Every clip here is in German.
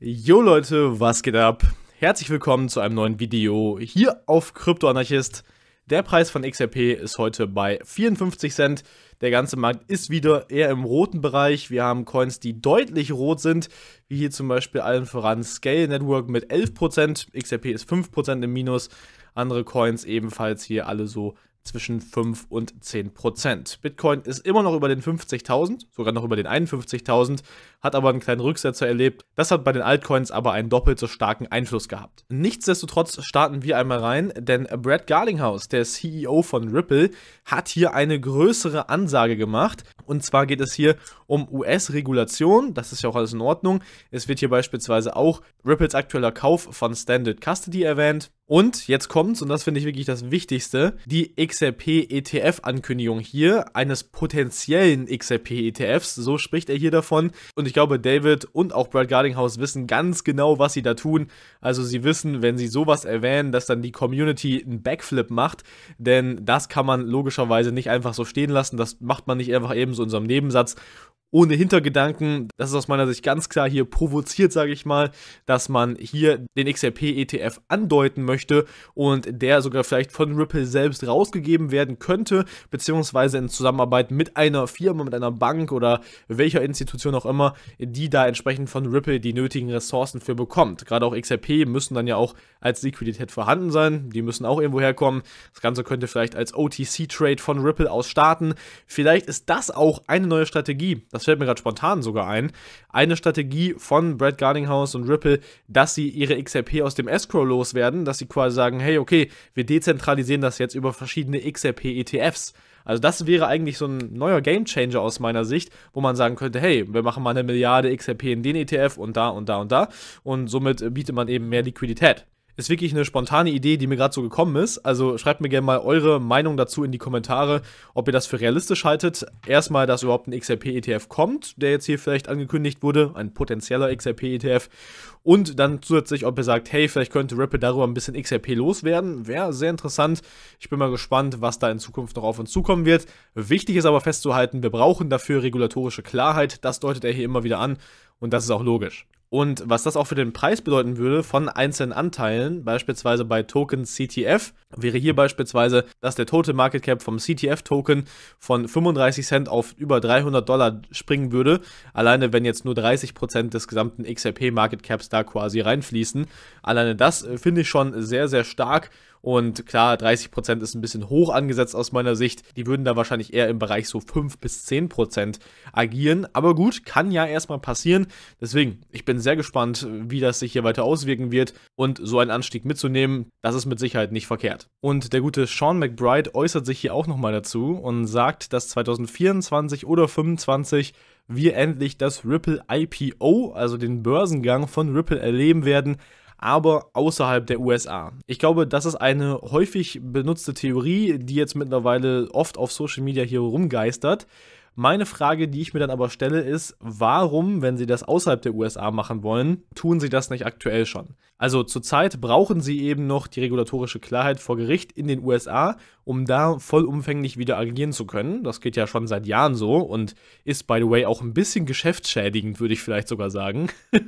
Jo Leute, was geht ab? Herzlich willkommen zu einem neuen Video hier auf Kryptoanarchist. Der Preis von XRP ist heute bei 54 Cent. Der ganze Markt ist wieder eher im roten Bereich. Wir haben Coins, die deutlich rot sind, wie hier zum Beispiel allen voran Scale Network mit 11%, XRP ist 5% im Minus, andere Coins ebenfalls hier alle so zwischen 5 und 10 Prozent. Bitcoin ist immer noch über den 50.000, sogar noch über den 51.000, hat aber einen kleinen Rücksetzer erlebt. Das hat bei den Altcoins aber einen doppelt so starken Einfluss gehabt. Nichtsdestotrotz starten wir einmal rein, denn Brad Garlinghouse, der CEO von Ripple, hat hier eine größere Ansage gemacht. Und zwar geht es hier um US-Regulation. Das ist ja auch alles in Ordnung. Es wird hier beispielsweise auch Ripples aktueller Kauf von Standard Custody erwähnt. Und jetzt kommt's, und das finde ich wirklich das Wichtigste, die XRP-ETF-Ankündigung hier, eines potenziellen XRP-ETFs, so spricht er hier davon. Und ich glaube, David und auch Brad Gardinghouse wissen ganz genau, was sie da tun. Also sie wissen, wenn sie sowas erwähnen, dass dann die Community einen Backflip macht, denn das kann man logischerweise nicht einfach so stehen lassen, das macht man nicht einfach eben so in so einem Nebensatz ohne Hintergedanken. Das ist aus meiner Sicht ganz klar hier provoziert, sage ich mal, dass man hier den XRP-ETF andeuten möchte und der sogar vielleicht von Ripple selbst rausgegeben werden könnte, beziehungsweise in Zusammenarbeit mit einer Firma, mit einer Bank oder welcher Institution auch immer, die da entsprechend von Ripple die nötigen Ressourcen für bekommt. Gerade auch XRP müssen dann ja auch als Liquidität vorhanden sein. Die müssen auch irgendwo herkommen. Das Ganze könnte vielleicht als OTC-Trade von Ripple aus starten. Vielleicht ist das auch eine neue Strategie. Das fällt mir gerade spontan sogar ein. Eine Strategie von Brad Garlinghouse und Ripple, dass sie ihre XRP aus dem Escrow loswerden, dass sie quasi sagen, hey, okay, wir dezentralisieren das jetzt über verschiedene XRP-ETFs. Also das wäre eigentlich so ein neuer Gamechanger aus meiner Sicht, wo man sagen könnte, hey, wir machen mal eine Milliarde XRP in den ETF und da und da und da und somit bietet man eben mehr Liquidität. Ist wirklich eine spontane Idee, die mir gerade so gekommen ist. Also schreibt mir gerne mal eure Meinung dazu in die Kommentare, ob ihr das für realistisch haltet. Erstmal, dass überhaupt ein XRP-ETF kommt, der jetzt hier vielleicht angekündigt wurde, ein potenzieller XRP-ETF. Und dann zusätzlich, ob ihr sagt, hey, vielleicht könnte Ripple darüber ein bisschen XRP loswerden. Wäre sehr interessant. Ich bin mal gespannt, was da in Zukunft noch auf uns zukommen wird. Wichtig ist aber festzuhalten, wir brauchen dafür regulatorische Klarheit. Das deutet er hier immer wieder an und das ist auch logisch. Und was das auch für den Preis bedeuten würde von einzelnen Anteilen, beispielsweise bei Token CTF, wäre hier beispielsweise, dass der Total Market Cap vom CTF-Token von 35 Cent auf über 300 Dollar springen würde, alleine wenn jetzt nur 30% Prozent des gesamten XRP Market Caps da quasi reinfließen. Alleine das äh, finde ich schon sehr, sehr stark und klar, 30% ist ein bisschen hoch angesetzt aus meiner Sicht. Die würden da wahrscheinlich eher im Bereich so 5 bis 10% agieren. Aber gut, kann ja erstmal passieren. Deswegen, ich bin sehr gespannt, wie das sich hier weiter auswirken wird. Und so einen Anstieg mitzunehmen, das ist mit Sicherheit nicht verkehrt. Und der gute Sean McBride äußert sich hier auch nochmal dazu und sagt, dass 2024 oder 2025 wir endlich das Ripple IPO, also den Börsengang von Ripple erleben werden, aber außerhalb der USA. Ich glaube, das ist eine häufig benutzte Theorie, die jetzt mittlerweile oft auf Social Media hier rumgeistert meine Frage, die ich mir dann aber stelle, ist, warum, wenn sie das außerhalb der USA machen wollen, tun sie das nicht aktuell schon? Also zurzeit brauchen sie eben noch die regulatorische Klarheit vor Gericht in den USA, um da vollumfänglich wieder agieren zu können. Das geht ja schon seit Jahren so und ist, by the way, auch ein bisschen geschäftsschädigend, würde ich vielleicht sogar sagen.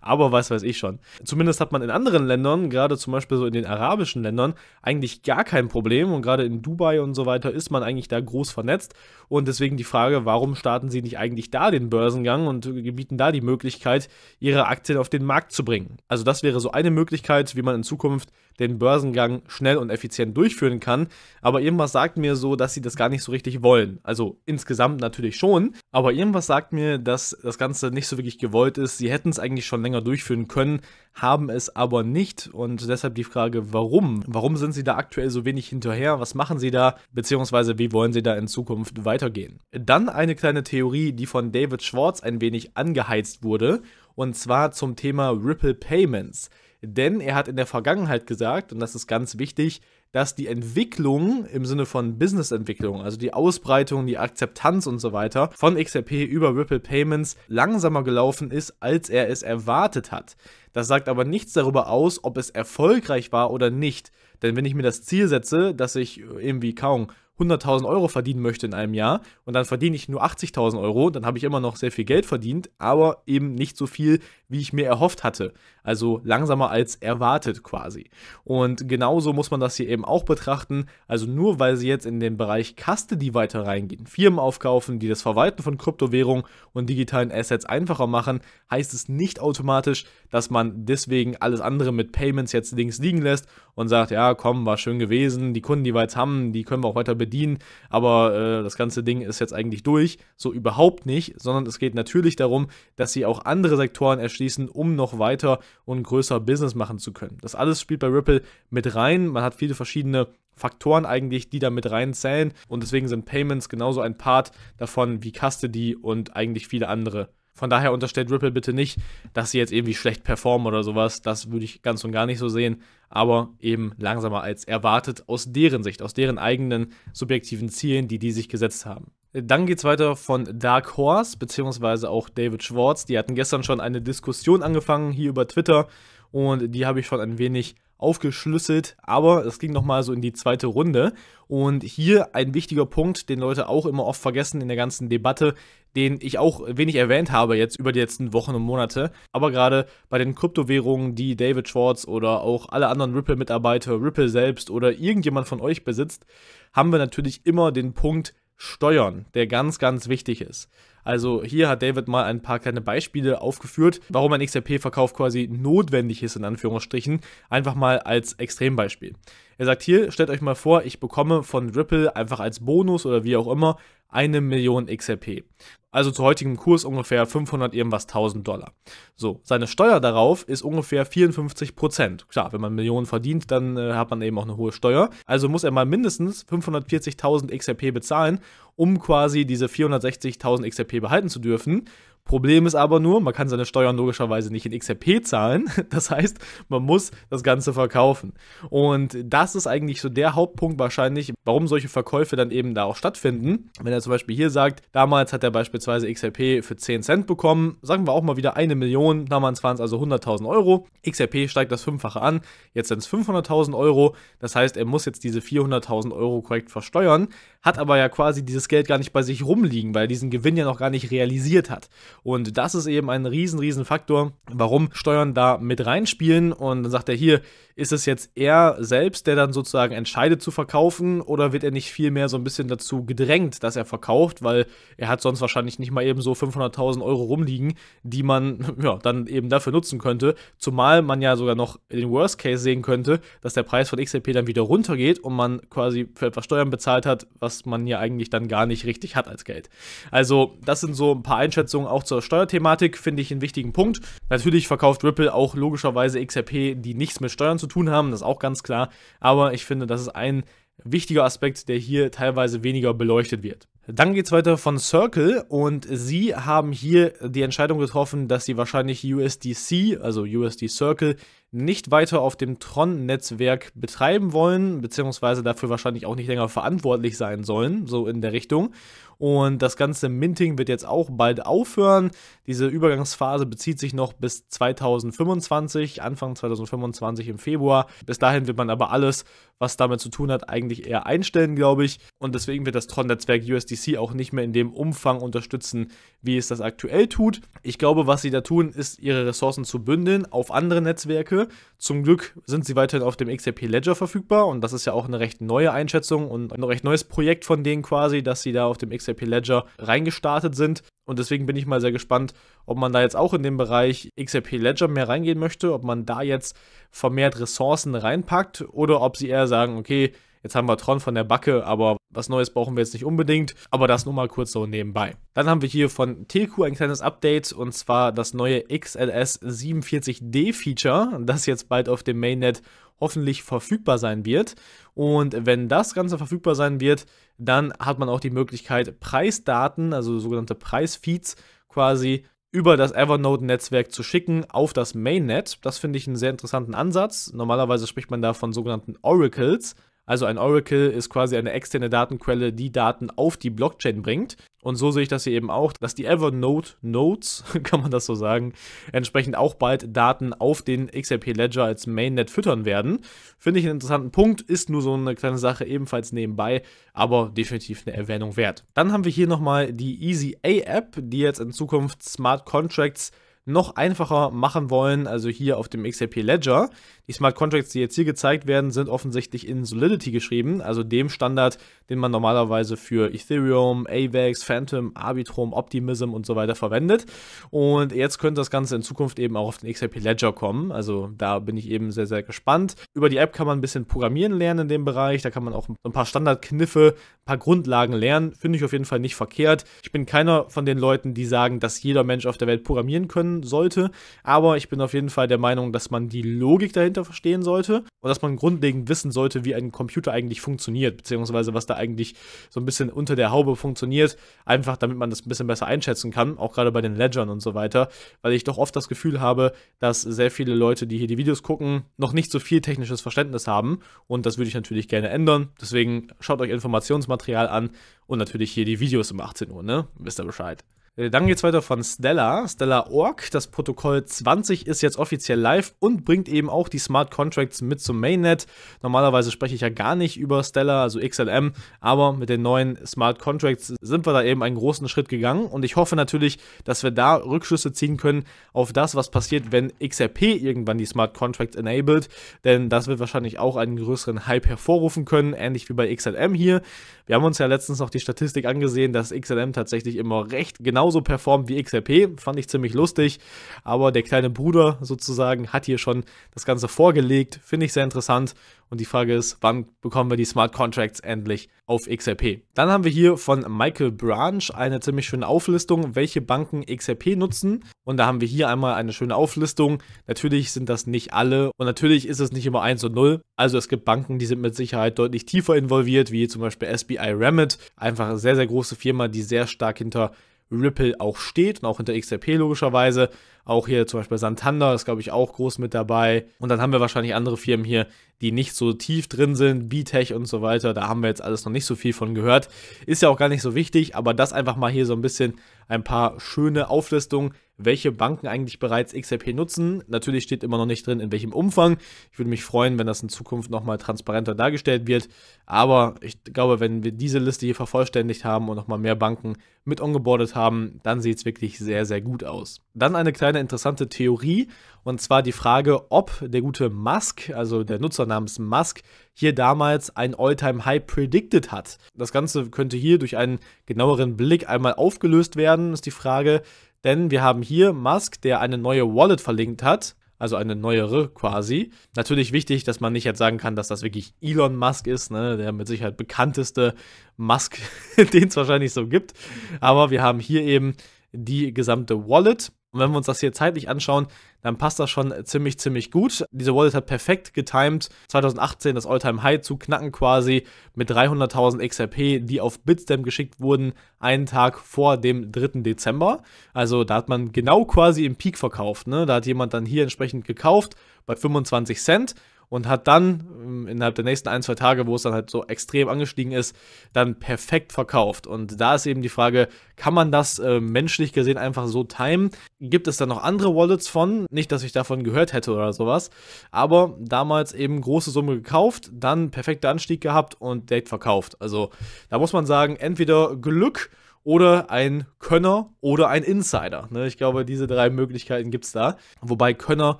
aber was weiß ich schon. Zumindest hat man in anderen Ländern, gerade zum Beispiel so in den arabischen Ländern, eigentlich gar kein Problem und gerade in Dubai und so weiter ist man eigentlich da groß vernetzt und deswegen die Frage, Frage, warum starten sie nicht eigentlich da den Börsengang und bieten da die Möglichkeit, ihre Aktien auf den Markt zu bringen? Also das wäre so eine Möglichkeit, wie man in Zukunft den Börsengang schnell und effizient durchführen kann. Aber irgendwas sagt mir so, dass sie das gar nicht so richtig wollen. Also insgesamt natürlich schon, aber irgendwas sagt mir, dass das Ganze nicht so wirklich gewollt ist. Sie hätten es eigentlich schon länger durchführen können, haben es aber nicht. Und deshalb die Frage, warum? Warum sind sie da aktuell so wenig hinterher? Was machen sie da? Beziehungsweise wie wollen sie da in Zukunft weitergehen? dann eine kleine Theorie, die von David Schwartz ein wenig angeheizt wurde, und zwar zum Thema Ripple Payments. Denn er hat in der Vergangenheit gesagt, und das ist ganz wichtig, dass die Entwicklung im Sinne von Businessentwicklung, also die Ausbreitung, die Akzeptanz und so weiter von XRP über Ripple Payments langsamer gelaufen ist, als er es erwartet hat. Das sagt aber nichts darüber aus, ob es erfolgreich war oder nicht. Denn wenn ich mir das Ziel setze, dass ich irgendwie kaum 100.000 Euro verdienen möchte in einem Jahr und dann verdiene ich nur 80.000 Euro, dann habe ich immer noch sehr viel Geld verdient, aber eben nicht so viel, wie ich mir erhofft hatte. Also langsamer als erwartet quasi. Und genauso muss man das hier eben auch betrachten. Also nur weil sie jetzt in den Bereich Custody weiter reingehen, Firmen aufkaufen, die das Verwalten von Kryptowährungen und digitalen Assets einfacher machen, heißt es nicht automatisch, dass man deswegen alles andere mit Payments jetzt links liegen lässt und sagt, ja komm, war schön gewesen, die Kunden, die wir jetzt haben, die können wir auch weiter bedienen bedienen, aber äh, das ganze Ding ist jetzt eigentlich durch, so überhaupt nicht, sondern es geht natürlich darum, dass sie auch andere Sektoren erschließen, um noch weiter und größer Business machen zu können. Das alles spielt bei Ripple mit rein, man hat viele verschiedene Faktoren eigentlich, die da mit reinzählen und deswegen sind Payments genauso ein Part davon wie Custody und eigentlich viele andere von daher unterstellt Ripple bitte nicht, dass sie jetzt irgendwie schlecht performen oder sowas. Das würde ich ganz und gar nicht so sehen. Aber eben langsamer als erwartet aus deren Sicht, aus deren eigenen subjektiven Zielen, die die sich gesetzt haben. Dann geht es weiter von Dark Horse, bzw. auch David Schwartz. Die hatten gestern schon eine Diskussion angefangen hier über Twitter und die habe ich schon ein wenig aufgeschlüsselt, aber es ging nochmal so in die zweite Runde. Und hier ein wichtiger Punkt, den Leute auch immer oft vergessen in der ganzen Debatte, den ich auch wenig erwähnt habe jetzt über die letzten Wochen und Monate. Aber gerade bei den Kryptowährungen, die David Schwartz oder auch alle anderen Ripple-Mitarbeiter, Ripple selbst oder irgendjemand von euch besitzt, haben wir natürlich immer den Punkt, steuern, der ganz, ganz wichtig ist. Also hier hat David mal ein paar kleine Beispiele aufgeführt, warum ein XRP-Verkauf quasi notwendig ist, in Anführungsstrichen. Einfach mal als Extrembeispiel. Er sagt hier, stellt euch mal vor, ich bekomme von Ripple einfach als Bonus oder wie auch immer eine Million XRP. Also zu heutigem Kurs ungefähr 500 irgendwas 1000 Dollar. So, seine Steuer darauf ist ungefähr 54 Prozent. Klar, wenn man Millionen verdient, dann äh, hat man eben auch eine hohe Steuer. Also muss er mal mindestens 540.000 XRP bezahlen, um quasi diese 460.000 XRP behalten zu dürfen. Problem ist aber nur, man kann seine Steuern logischerweise nicht in XRP zahlen. Das heißt, man muss das Ganze verkaufen. Und das ist eigentlich so der Hauptpunkt wahrscheinlich, warum solche Verkäufe dann eben da auch stattfinden. Wenn er zum Beispiel hier sagt, damals hat er beispielsweise XRP für 10 Cent bekommen, sagen wir auch mal wieder eine Million, damals waren es also 100.000 Euro. XRP steigt das Fünffache an, jetzt sind es 500.000 Euro. Das heißt, er muss jetzt diese 400.000 Euro korrekt versteuern, hat aber ja quasi dieses Geld gar nicht bei sich rumliegen, weil er diesen Gewinn ja noch gar nicht realisiert hat. Und das ist eben ein riesen, riesen Faktor, warum Steuern da mit reinspielen. Und dann sagt er hier, ist es jetzt er selbst, der dann sozusagen entscheidet zu verkaufen oder wird er nicht vielmehr so ein bisschen dazu gedrängt, dass er verkauft, weil er hat sonst wahrscheinlich nicht mal eben so 500.000 Euro rumliegen, die man ja, dann eben dafür nutzen könnte, zumal man ja sogar noch den Worst Case sehen könnte, dass der Preis von XRP dann wieder runtergeht und man quasi für etwas Steuern bezahlt hat, was man ja eigentlich dann gar nicht richtig hat als Geld. Also das sind so ein paar Einschätzungen auch zur Steuerthematik, finde ich einen wichtigen Punkt. Natürlich verkauft Ripple auch logischerweise XRP, die nichts mit Steuern zu tun haben, das ist auch ganz klar. Aber ich finde, das ist ein wichtiger Aspekt, der hier teilweise weniger beleuchtet wird. Dann geht es weiter von Circle und sie haben hier die Entscheidung getroffen, dass sie wahrscheinlich USDC, also USD Circle, nicht weiter auf dem Tron-Netzwerk betreiben wollen, beziehungsweise dafür wahrscheinlich auch nicht länger verantwortlich sein sollen, so in der Richtung. Und das ganze Minting wird jetzt auch bald aufhören. Diese Übergangsphase bezieht sich noch bis 2025, Anfang 2025 im Februar. Bis dahin wird man aber alles, was damit zu tun hat, eigentlich eher einstellen, glaube ich. Und deswegen wird das Tron-Netzwerk USDC auch nicht mehr in dem Umfang unterstützen, wie es das aktuell tut. Ich glaube, was sie da tun, ist, ihre Ressourcen zu bündeln auf andere Netzwerke Stärke. Zum Glück sind sie weiterhin auf dem XRP Ledger verfügbar und das ist ja auch eine recht neue Einschätzung und ein recht neues Projekt von denen quasi, dass sie da auf dem XRP Ledger reingestartet sind. Und deswegen bin ich mal sehr gespannt, ob man da jetzt auch in den Bereich XRP Ledger mehr reingehen möchte, ob man da jetzt vermehrt Ressourcen reinpackt oder ob sie eher sagen, okay, Jetzt haben wir Tron von der Backe, aber was Neues brauchen wir jetzt nicht unbedingt. Aber das nur mal kurz so nebenbei. Dann haben wir hier von TQ ein kleines Update und zwar das neue XLS 47D Feature, das jetzt bald auf dem Mainnet hoffentlich verfügbar sein wird. Und wenn das Ganze verfügbar sein wird, dann hat man auch die Möglichkeit, Preisdaten, also sogenannte Preisfeeds, quasi über das Evernote-Netzwerk zu schicken auf das Mainnet. Das finde ich einen sehr interessanten Ansatz. Normalerweise spricht man da von sogenannten Oracles. Also ein Oracle ist quasi eine externe Datenquelle, die Daten auf die Blockchain bringt. Und so sehe ich das hier eben auch, dass die Evernote Nodes, kann man das so sagen, entsprechend auch bald Daten auf den XRP Ledger als Mainnet füttern werden. Finde ich einen interessanten Punkt, ist nur so eine kleine Sache ebenfalls nebenbei, aber definitiv eine Erwähnung wert. Dann haben wir hier nochmal die Easy A App, die jetzt in Zukunft Smart Contracts noch einfacher machen wollen, also hier auf dem XRP Ledger. Die Smart Contracts, die jetzt hier gezeigt werden, sind offensichtlich in Solidity geschrieben, also dem Standard, den man normalerweise für Ethereum, AVAX, Phantom, Arbitrum, Optimism und so weiter verwendet. Und jetzt könnte das Ganze in Zukunft eben auch auf den XRP Ledger kommen. Also da bin ich eben sehr, sehr gespannt. Über die App kann man ein bisschen programmieren lernen in dem Bereich. Da kann man auch ein paar Standardkniffe, ein paar Grundlagen lernen. Finde ich auf jeden Fall nicht verkehrt. Ich bin keiner von den Leuten, die sagen, dass jeder Mensch auf der Welt programmieren können sollte. Aber ich bin auf jeden Fall der Meinung, dass man die Logik dahinter verstehen sollte und dass man grundlegend wissen sollte, wie ein Computer eigentlich funktioniert, beziehungsweise was da eigentlich so ein bisschen unter der Haube funktioniert. Einfach damit man das ein bisschen besser einschätzen kann, auch gerade bei den Ledgern und so weiter, weil ich doch oft das Gefühl habe, dass sehr viele Leute, die hier die Videos gucken, noch nicht so viel technisches Verständnis haben. Und das würde ich natürlich gerne ändern. Deswegen schaut euch Informationsmaterial an und natürlich hier die Videos um 18 Uhr, ne? Wisst ihr Bescheid. Äh, dann geht's weiter von Stella Stellar.org. Das Protokoll 20 ist jetzt offiziell live und bringt eben auch die Smart Contracts mit zum Mainnet. Normalerweise spreche ich ja gar nicht über Stella, also XLM, aber mit den neuen Smart Contracts sind wir da eben einen großen Schritt gegangen und ich hoffe natürlich, dass wir da Rückschlüsse ziehen können auf das, was passiert, wenn XRP irgendwann die Smart Contracts enabled, denn das wird wahrscheinlich auch einen größeren Hype hervorrufen können, ähnlich wie bei XLM hier. Wir haben uns ja letztens noch die Statistik angesehen, dass XLM tatsächlich immer recht genauso performt wie XRP. Fand ich ziemlich lustig. Aber der kleine Bruder sozusagen hat hier schon das Ganze vorgelegt. Finde ich sehr interessant. Und die Frage ist, wann bekommen wir die Smart Contracts endlich auf XRP? Dann haben wir hier von Michael Branch eine ziemlich schöne Auflistung, welche Banken XRP nutzen. Und da haben wir hier einmal eine schöne Auflistung. Natürlich sind das nicht alle und natürlich ist es nicht immer 1 und 0. Also es gibt Banken, die sind mit Sicherheit deutlich tiefer involviert, wie zum Beispiel SBI BI Einfach eine sehr, sehr große Firma, die sehr stark hinter Ripple auch steht und auch hinter XRP logischerweise. Auch hier zum Beispiel Santander ist, glaube ich, auch groß mit dabei. Und dann haben wir wahrscheinlich andere Firmen hier, die nicht so tief drin sind, B-Tech und so weiter. Da haben wir jetzt alles noch nicht so viel von gehört. Ist ja auch gar nicht so wichtig, aber das einfach mal hier so ein bisschen ein paar schöne Auflistungen welche Banken eigentlich bereits XRP nutzen. Natürlich steht immer noch nicht drin, in welchem Umfang. Ich würde mich freuen, wenn das in Zukunft nochmal transparenter dargestellt wird. Aber ich glaube, wenn wir diese Liste hier vervollständigt haben und nochmal mehr Banken mit ongeboardet haben, dann sieht es wirklich sehr, sehr gut aus. Dann eine kleine interessante Theorie und zwar die Frage, ob der gute Musk, also der Nutzer namens Musk, hier damals ein All-Time-High predicted hat. Das Ganze könnte hier durch einen genaueren Blick einmal aufgelöst werden, ist die Frage. Denn wir haben hier Musk, der eine neue Wallet verlinkt hat, also eine neuere quasi. Natürlich wichtig, dass man nicht jetzt sagen kann, dass das wirklich Elon Musk ist, ne? der mit Sicherheit bekannteste Musk, den es wahrscheinlich so gibt. Aber wir haben hier eben die gesamte Wallet und wenn wir uns das hier zeitlich anschauen, dann passt das schon ziemlich, ziemlich gut. Diese Wallet hat perfekt getimed, 2018 das Alltime high zu knacken quasi mit 300.000 XRP, die auf Bitstamp geschickt wurden, einen Tag vor dem 3. Dezember. Also da hat man genau quasi im Peak verkauft. Ne? Da hat jemand dann hier entsprechend gekauft bei 25 Cent und hat dann ähm, innerhalb der nächsten ein, zwei Tage, wo es dann halt so extrem angestiegen ist, dann perfekt verkauft. Und da ist eben die Frage, kann man das äh, menschlich gesehen einfach so timen? Gibt es da noch andere Wallets von? Nicht, dass ich davon gehört hätte oder sowas, aber damals eben große Summe gekauft, dann perfekter Anstieg gehabt und direkt verkauft. Also da muss man sagen, entweder Glück oder ein Könner oder ein Insider. Ne? Ich glaube, diese drei Möglichkeiten gibt es da. Wobei Könner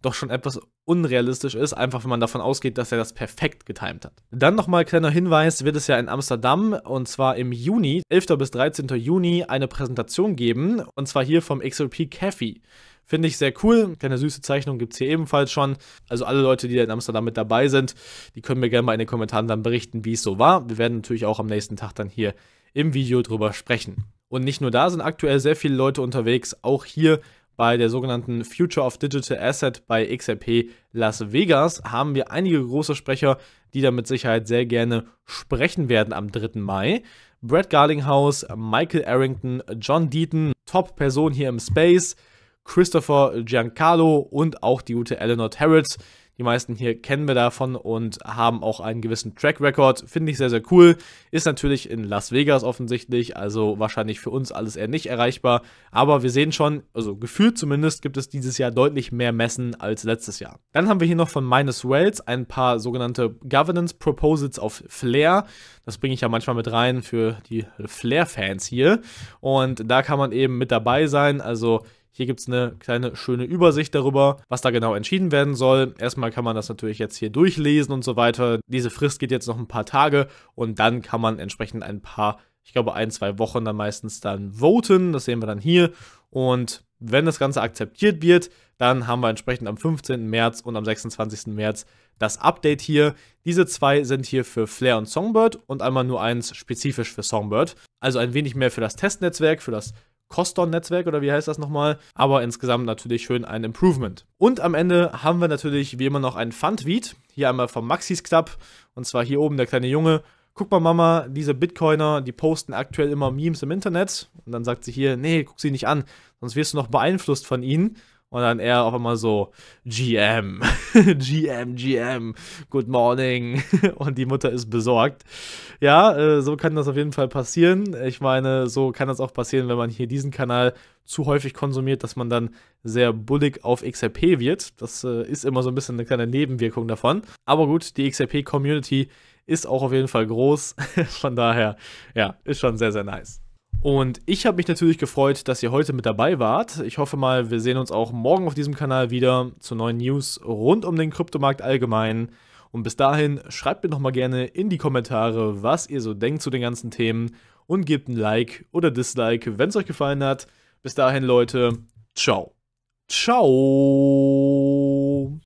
doch schon etwas unrealistisch ist, einfach wenn man davon ausgeht, dass er das perfekt getimt hat. Dann nochmal kleiner Hinweis, wird es ja in Amsterdam und zwar im Juni, 11. bis 13. Juni, eine Präsentation geben und zwar hier vom XLP Cafe. Finde ich sehr cool. Kleine süße Zeichnung gibt es hier ebenfalls schon. Also alle Leute, die da in Amsterdam mit dabei sind, die können mir gerne mal in den Kommentaren dann berichten, wie es so war. Wir werden natürlich auch am nächsten Tag dann hier im Video drüber sprechen. Und nicht nur da sind aktuell sehr viele Leute unterwegs, auch hier bei der sogenannten Future of Digital Asset bei XRP Las Vegas haben wir einige große Sprecher, die da mit Sicherheit sehr gerne sprechen werden am 3. Mai. Brad Garlinghouse, Michael Arrington, John Deaton, Top-Person hier im Space, Christopher Giancarlo und auch die gute Eleanor Terrett, die meisten hier kennen wir davon und haben auch einen gewissen Track Record. Finde ich sehr, sehr cool. Ist natürlich in Las Vegas offensichtlich, also wahrscheinlich für uns alles eher nicht erreichbar. Aber wir sehen schon, also gefühlt zumindest, gibt es dieses Jahr deutlich mehr Messen als letztes Jahr. Dann haben wir hier noch von Minus Wells ein paar sogenannte Governance Proposals auf Flair. Das bringe ich ja manchmal mit rein für die Flair-Fans hier. Und da kann man eben mit dabei sein. Also hier gibt es eine kleine schöne Übersicht darüber, was da genau entschieden werden soll. Erstmal kann man das natürlich jetzt hier durchlesen und so weiter. Diese Frist geht jetzt noch ein paar Tage und dann kann man entsprechend ein paar, ich glaube ein, zwei Wochen dann meistens dann voten. Das sehen wir dann hier. Und wenn das Ganze akzeptiert wird, dann haben wir entsprechend am 15. März und am 26. März das Update hier. Diese zwei sind hier für Flare und Songbird und einmal nur eins spezifisch für Songbird. Also ein wenig mehr für das Testnetzwerk, für das Coston-Netzwerk oder wie heißt das nochmal. Aber insgesamt natürlich schön ein Improvement. Und am Ende haben wir natürlich wie immer noch ein fund Fundweed. Hier einmal vom Maxis Club. Und zwar hier oben der kleine Junge. Guck mal, Mama, diese Bitcoiner, die posten aktuell immer Memes im Internet. Und dann sagt sie hier, nee, guck sie nicht an, sonst wirst du noch beeinflusst von ihnen. Und dann er auf einmal so, GM, GM, GM, good morning. Und die Mutter ist besorgt. Ja, äh, so kann das auf jeden Fall passieren. Ich meine, so kann das auch passieren, wenn man hier diesen Kanal zu häufig konsumiert, dass man dann sehr bullig auf XRP wird. Das äh, ist immer so ein bisschen eine kleine Nebenwirkung davon. Aber gut, die XRP-Community ist auch auf jeden Fall groß. Von daher, ja, ist schon sehr, sehr nice. Und ich habe mich natürlich gefreut, dass ihr heute mit dabei wart. Ich hoffe mal, wir sehen uns auch morgen auf diesem Kanal wieder zu neuen News rund um den Kryptomarkt allgemein. Und bis dahin schreibt mir doch mal gerne in die Kommentare, was ihr so denkt zu den ganzen Themen und gebt ein Like oder Dislike, wenn es euch gefallen hat. Bis dahin, Leute, ciao. Ciao.